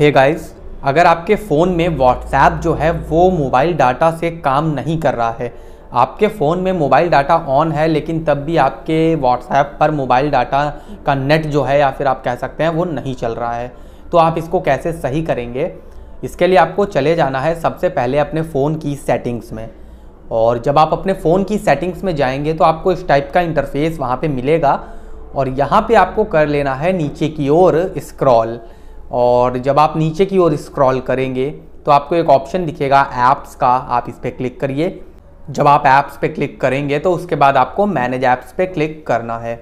hey guys अगर आपके phone में व्हाट्सएप जो है वो मोबाइल डाटा से काम नहीं कर रहा है आपके फ़ोन में मोबाइल डाटा ऑन है लेकिन तब भी आपके व्हाट्सएप पर मोबाइल डाटा का नेट जो है या फिर आप कह सकते हैं वो नहीं चल रहा है तो आप इसको कैसे सही करेंगे इसके लिए आपको चले जाना है सबसे पहले अपने फ़ोन की सेटिंग्स में और जब आप अपने फ़ोन की सेटिंग्स में जाएंगे तो आपको इस टाइप का इंटरफेस वहाँ पर मिलेगा और यहाँ पर आपको कर लेना है नीचे की ओर स्क्रॉल और जब आप नीचे की ओर स्क्रॉल करेंगे तो आपको एक ऑप्शन दिखेगा ऐप्स का आप इस पर क्लिक करिए जब आप ऐप्स पे क्लिक करेंगे तो उसके बाद आपको मैनेज ऐप्स पे क्लिक करना है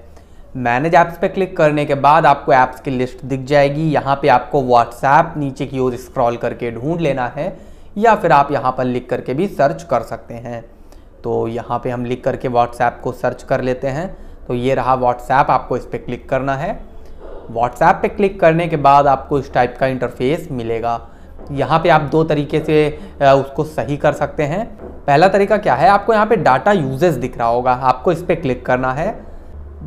मैनेज ऐप्स पे क्लिक करने के बाद आपको ऐप्स की लिस्ट दिख जाएगी यहाँ पे आपको व्हाट्सएप नीचे की ओर स्क्रॉल करके ढूंढ लेना है या फिर आप यहाँ पर लिख करके भी सर्च कर सकते हैं तो यहाँ पे हम लिख करके व्हाट्सएप को सर्च कर लेते हैं तो ये रहा व्हाट्सएप आपको इस पर क्लिक करना है व्हाट्सएप पे क्लिक करने के बाद आपको इस टाइप का इंटरफेस मिलेगा यहाँ पे आप दो तरीके से उसको सही कर सकते हैं पहला तरीका क्या है आपको यहाँ पे डाटा यूजेस दिख रहा होगा आपको इस पर क्लिक करना है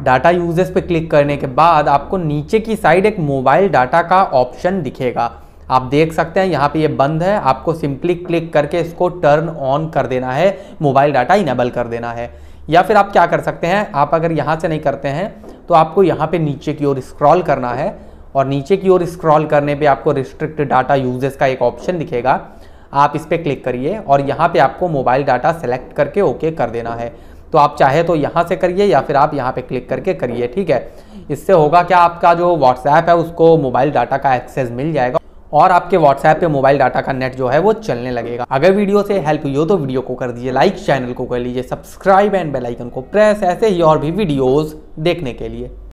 डाटा यूजेस पे क्लिक करने के बाद आपको नीचे की साइड एक मोबाइल डाटा का ऑप्शन दिखेगा आप देख सकते हैं यहाँ पे ये बंद है आपको सिंपली क्लिक करके इसको टर्न ऑन कर देना है मोबाइल डाटा इनेबल कर देना है या फिर आप क्या कर सकते हैं आप अगर यहाँ से नहीं करते हैं तो आपको यहाँ पे नीचे की ओर स्क्रॉल करना है और नीचे की ओर स्क्रॉल करने पे आपको रिस्ट्रिक्ट डाटा यूजेस का एक ऑप्शन दिखेगा आप इस पर क्लिक करिए और यहाँ पे आपको मोबाइल डाटा सेलेक्ट करके ओके कर देना है तो आप चाहे तो यहाँ से करिए या फिर आप यहाँ पे क्लिक करके करिए ठीक है इससे होगा क्या आपका जो व्हाट्सएप है उसको मोबाइल डाटा का एक्सेस मिल जाएगा और आपके व्हाट्सएप पे मोबाइल डाटा का नेट जो है वो चलने लगेगा अगर वीडियो से हेल्प हुई हो तो वीडियो को कर दीजिए लाइक चैनल को कर लीजिए सब्सक्राइब एंड बेलाइकन को प्रेस ऐसे ही और भी वीडियोज़ देखने के लिए